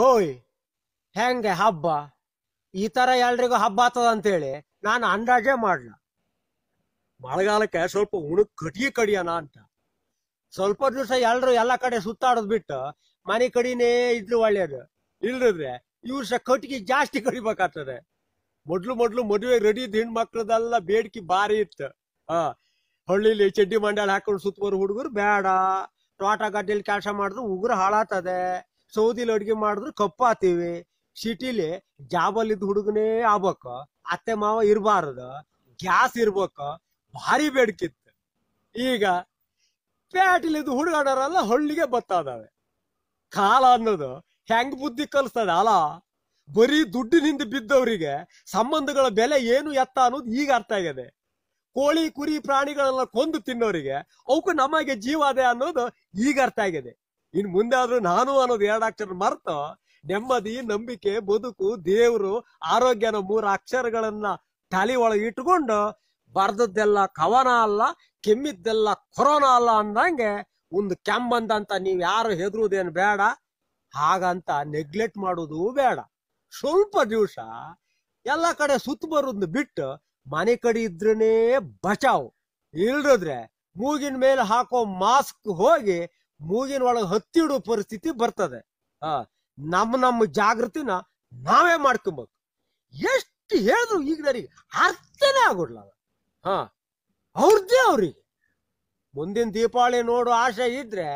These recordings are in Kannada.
ಹೋಯ್ ಹೆಂಗೆ ಹಬ್ಬ ಈ ತರ ಎಲ್ರಿಗೂ ಹಬ್ಬ ಆತದ ಹೇಳಿ ನಾನು ಅಂದಾಜೆ ಮಾಡ್ಲ ಮಳೆಗಾಲಕ್ಕೆ ಸ್ವಲ್ಪ ಉಣಕ್ ಕಟಿಗೆ ಕಡಿಯೋಣ ಅಂತ ಸ್ವಲ್ಪ ದಿವಸ ಎಲ್ರು ಎಲ್ಲಾ ಕಡೆ ಸುತ್ತಾಡದ್ ಬಿಟ್ಟು ಮನೆ ಕಡಿನೇ ಇದ್ರು ಒಳ್ಳೇದು ಇಲ್ದಿದ್ರೆ ಈ ವರ್ಷ ಕಟ್ಗೆ ಜಾಸ್ತಿ ಕಡಿಬೇಕಾಗ್ತದೆ ಮೊದ್ಲು ಮೊದ್ಲು ಮದುವೆ ರೆಡಿ ಹೆಣ್ಮಕ್ಳದೆಲ್ಲ ಬೇಡಿಕೆ ಭಾರಿ ಇತ್ತು ಆ ಹಳ್ಳಿಲಿ ಚಡ್ಡಿ ಮಂಡಳ ಹಾಕೊಂಡು ಸುತ್ತ ಹುಡುಗರು ಬೇಡ ತೋಟ ಗಡ್ಡೆಲಿ ಕೆಲಸ ಮಾಡಿದ್ರು ಉಗುರು ಹಾಳಾತದೆ ಸೌದಿಲಿ ಅಡುಗೆ ಮಾಡಿದ್ರು ಕಪ್ಪಾತೀವಿ ಸಿಟಿಲಿ ಜಾಬಲ್ಲಿ ಇದ್ದ ಹುಡುಗನೇ ಆಗ್ಬೇಕು ಅತ್ತೆ ಮಾವ ಇರಬಾರದು ಗ್ಯಾಸ್ ಇರ್ಬೇಕು ಭಾರಿ ಬೇಡಿಕಿತ್ತು ಈಗ ಪ್ಯಾಟಿಲಿದ್ದು ಹುಡುಗಾಡೋರೆಲ್ಲ ಹಳ್ಳಿಗೆ ಬತ್ತಾದವೆ ಕಾಲ ಅನ್ನೋದು ಹೆಂಗ್ ಬುದ್ಧಿ ಕಲಿಸ್ತದ ಅಲ ಬರೀ ದುಡ್ಡಿನಿಂದ ಬಿದ್ದವರಿಗೆ ಸಂಬಂಧಗಳ ಬೆಲೆ ಏನು ಎತ್ತ ಅನ್ನೋದು ಈಗ ಅರ್ಥ ಆಗಿದೆ ಕೋಳಿ ಕುರಿ ಪ್ರಾಣಿಗಳೆಲ್ಲ ಕೊಂದು ತಿನ್ನೋರಿಗೆ ಅವಕ್ಕೂ ನಮಗೆ ಜೀವ ಅದೇ ಅನ್ನೋದು ಈಗ ಅರ್ಥ ಆಗಿದೆ ಇನ್ ಮುಂದೆ ಆದ್ರೂ ನಾನು ಅನ್ನೋದು ಎರಡು ಅಕ್ಷರ ಮರೆತು ನೆಮ್ಮದಿ ನಂಬಿಕೆ ಬದುಕು ದೇವರು ಆರೋಗ್ಯ ಅನ್ನೋ ಮೂರು ಅಕ್ಷರಗಳನ್ನ ತಲೆ ಒಳಗೆ ಇಟ್ಕೊಂಡು ಬರ್ದದ್ದೆಲ್ಲ ಕವನ ಅಲ್ಲ ಕೆಮ್ಮಿದ್ದೆಲ್ಲ ಕೊರೋನಾ ಅಲ್ಲ ಅಂದಂಗೆ ಒಂದು ಕೆಮ್ಮಂದಂತ ನೀವ್ ಯಾರು ಹೆದರುವುದೇನು ಬೇಡ ಹಾಗಂತ ನೆಗ್ಲೆಕ್ಟ್ ಮಾಡೋದು ಬೇಡ ಸ್ವಲ್ಪ ದಿವಸ ಎಲ್ಲ ಕಡೆ ಸುತ್ತ ಬರುದ್ ಬಿಟ್ಟು ಮನೆ ಕಡೆ ಇದ್ರನೇ ಬಚಾವ್ ಇಲ್ದ್ರೆ ಮೂಗಿನ ಮೇಲೆ ಹಾಕೋ ಮಾಸ್ಕ್ ಹೋಗಿ ಮೂಗಿನ ಒಳಗೆ ಹತ್ತಿಡೋ ಪರಿಸ್ಥಿತಿ ಬರ್ತದೆ ಹಾ ನಮ್ಮ ನಮ್ಮ ಜಾಗೃತಿನ ನಾವೇ ಮಾಡ್ಕೊಬೇಕು ಎಷ್ಟು ಹೇಳಿದ್ರು ನನಗೆ ಅರ್ಥನೇ ಆಗೋಲ್ಲ ಹಾ ಅವ್ರದ್ದೇ ಅವ್ರಿಗೆ ಮುಂದಿನ ದೀಪಾವಳಿ ನೋಡೋ ಆಸೆ ಇದ್ರೆ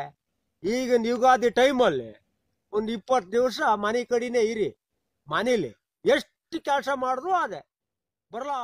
ಈಗ ಯುಗಾದಿ ಟೈಮಲ್ಲಿ ಒಂದು ಇಪ್ಪತ್ತು ದಿವಸ ಮನೆ ಕಡಿನೇ ಇರಿ ಮನೇಲಿ ಎಷ್ಟು ಕೆಲಸ ಮಾಡಿದ್ರು ಅದೇ ಬರಲಾ